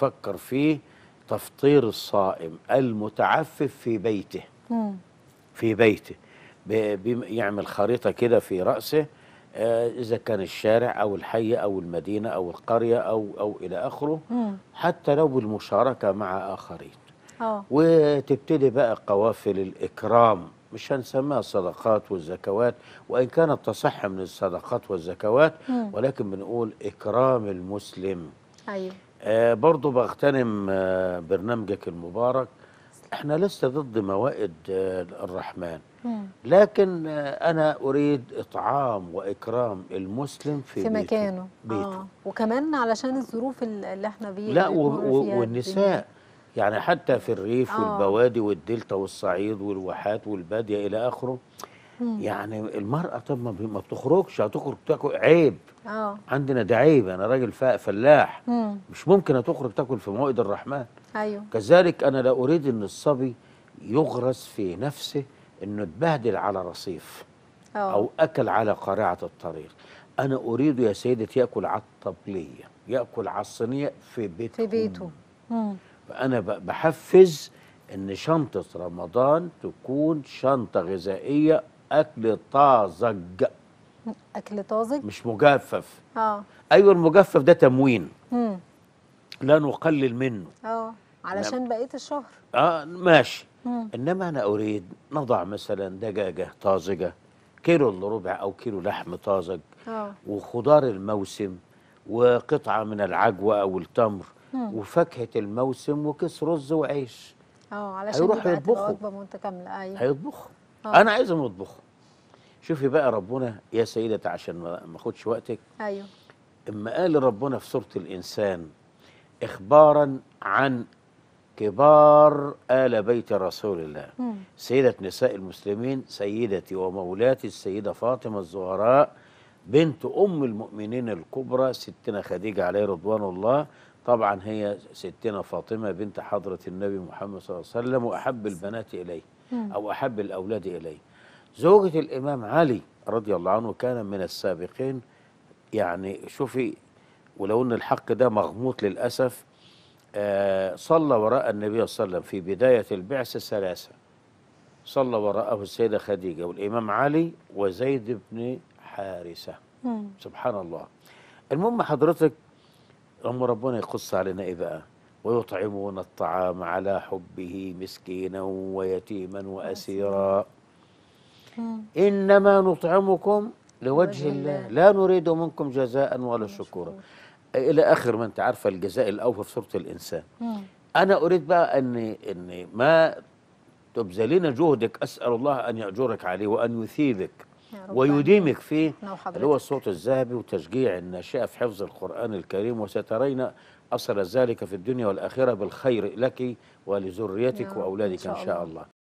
فكر فيه تفطير الصائم المتعفف في بيته في بيته بيعمل خريطة كده في رأسه آه، إذا كان الشارع أو الحي أو المدينة أو القرية أو أو إلى آخره مم. حتى لو بالمشاركة مع آخرين أوه. وتبتدي بقى قوافل الإكرام مش هنسميها صدقات والزكوات وإن كانت تصح من الصدقات والزكوات مم. ولكن بنقول إكرام المسلم أيوه آه برضو بغتنم آه برنامجك المبارك احنا لسه ضد موائد آه الرحمن لكن آه، انا اريد اطعام واكرام المسلم في, في بيته مكانه بيته آه. وكمان علشان الظروف اللي احنا بيه لا والنساء يعني حتى في الريف آه. والبوادي والدلتا والصعيد والواحات والباديه الى اخره يعني المرأة طب ما بتخرجش هتخرج تاكل عيب اه عندنا ده عيب أنا راجل فلاح مم. مش ممكن هتخرج تاكل في موائد الرحمن أيوه كذلك أنا لا أريد أن الصبي يغرس في نفسه أنه اتبهدل على رصيف أوه. أو أكل على قارعة الطريق أنا أريد يا سيدتي يأكل على الطبلية يأكل على الصينية في بيته في بيته مم. فأنا بحفز ان شنطه رمضان تكون شنطه غذائيه اكل طازج اكل طازج مش مجفف اه ايوه المجفف ده تموين مم. لا نقلل منه اه علشان نعم. بقيه الشهر اه ماشي مم. انما انا اريد نضع مثلا دجاجه طازجه كيلو الا ربع او كيلو لحم طازج أوه. وخضار الموسم وقطعه من العجوه او التمر مم. وفاكهه الموسم وكيس رز وعيش اه علشان هيروح وجبه الوجبه متكامله ايوه هيطبخوا أوه. انا عايزهم يطبخوا شوفي بقى ربنا يا سيدتي عشان ما اخدش وقتك ايوه اما قال ربنا في سوره الانسان اخبارا عن كبار آل بيت رسول الله مم. سيدة نساء المسلمين سيدتي ومولاتي السيدة فاطمة الزهراء بنت أم المؤمنين الكبرى ستنا خديجة عليه رضوان الله طبعا هي ستنا فاطمة بنت حضرة النبي محمد صلى الله عليه وسلم وأحب البنات إليه أو أحب الأولاد إليه زوجة الإمام علي رضي الله عنه كان من السابقين يعني شوفي ولو أن الحق ده مغموط للأسف آه صلى وراء النبي صلى الله عليه وسلم في بداية البعثة ثلاثة صلى وراءه السيدة خديجة والإمام علي وزيد بن حارثة سبحان الله المهم حضرتك أم ربنا يقص علينا إيه بقى ويطعمون الطعام على حبه مسكينا ويتيما واسيرا انما نطعمكم لوجه الله لا نريد منكم جزاء ولا شكورا الى اخر ما انت عارفه الجزاء الاوفى في سوره الانسان انا اريد بقى ان ان ما تبذلين جهدك اسال الله ان ياجرك عليه وان يثيبك ويديمك فيه اللي هو الصوت الذهبي وتشجيع الناشئه في حفظ القران الكريم وسترين اثر ذلك في الدنيا والاخره بالخير لك ولذريتك واولادك ان شاء الله